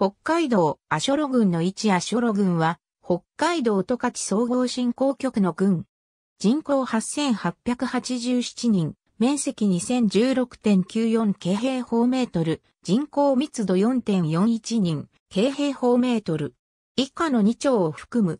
北海道アショロ郡の一アショロ郡は、北海道十勝総合振興局の郡。人口8887人、面積2016.94京平方メートル、人口密度4.41人、京平方メートル。以下の2町を含む。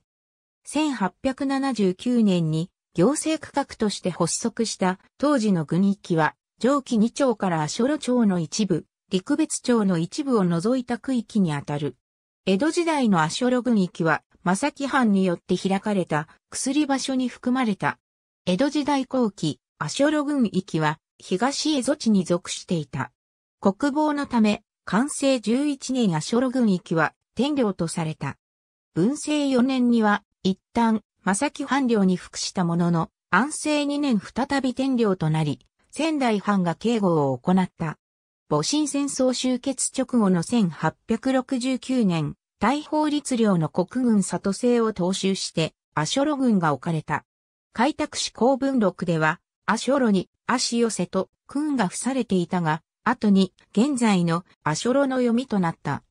1879年に行政区画として発足した当時の郡域は、上記2町から阿ョ路町の一部、陸別町の一部を除いた区域にあたる。江戸時代の足ロ軍域は、正木藩によって開かれた薬場所に含まれた。江戸時代後期、足ロ軍域は、東江戸地に属していた。国防のため、完成11年足ロ軍域は、天領とされた。文政4年には、一旦、正木藩領に服したものの、安政2年再び天領となり、仙台藩が警護を行った。戊辰戦争終結直後の1869年、大法律領の国軍里政を踏襲して、アショロ軍が置かれた。開拓史公文録では、アショロに、アシヨセと、君が付されていたが、後に、現在のアショロの読みとなった。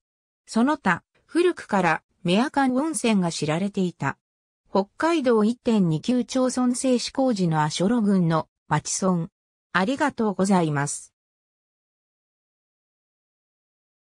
その他、古くから、メアカン温泉が知られていた。北海道1.29町村制施工時のアショロ軍の町村。ありがとうございます。